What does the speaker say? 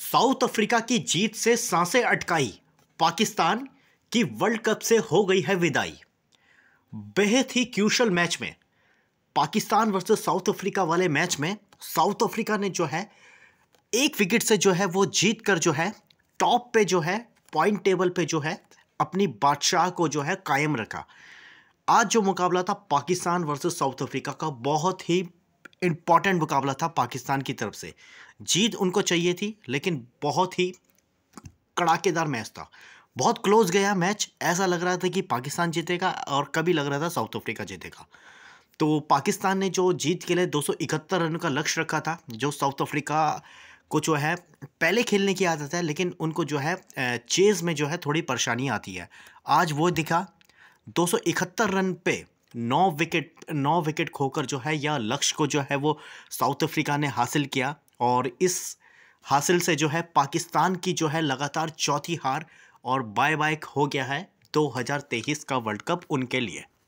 south Africa की जीत से सांसें अटकाई पाकिस्तान की वर्ल्ड कप से हो गई है विदाई बेहद ही क्यूशल मैच में पाकिस्तान वर्सेस साउथ अफ्रीका वाले मैच में साउथ अफ्रीका ने जो है एक विकेट से जो है वो जीत कर जो है टॉप पे जो है पॉइंट टेबल पे जो है अपनी बादशाह को जो है कायम रखा आज जो मुकाबला था पाकिस्तान वर्सेस साउथ अफ्रीका का बहुत ही इम्पॉर्टेंट मुकाबला था पाकिस्तान की तरफ से जीत उनको चाहिए थी लेकिन बहुत ही कड़ाकेदार मैच था बहुत क्लोज गया मैच ऐसा लग रहा था कि पाकिस्तान जीतेगा और कभी लग रहा था साउथ अफ्रीका जीतेगा तो पाकिस्तान ने जो जीत के लिए दो रन का लक्ष्य रखा था जो साउथ अफ्रीका को जो है पहले खेलने की आदत है लेकिन उनको जो है चेज़ में जो है थोड़ी परेशानी आती है आज वो दिखा दो रन पे नौ विकेट नौ विकेट खोकर जो है यह लक्ष्य को जो है वो साउथ अफ्रीका ने हासिल किया और इस हासिल से जो है पाकिस्तान की जो है लगातार चौथी हार और बाय बाय हो गया है 2023 का वर्ल्ड कप उनके लिए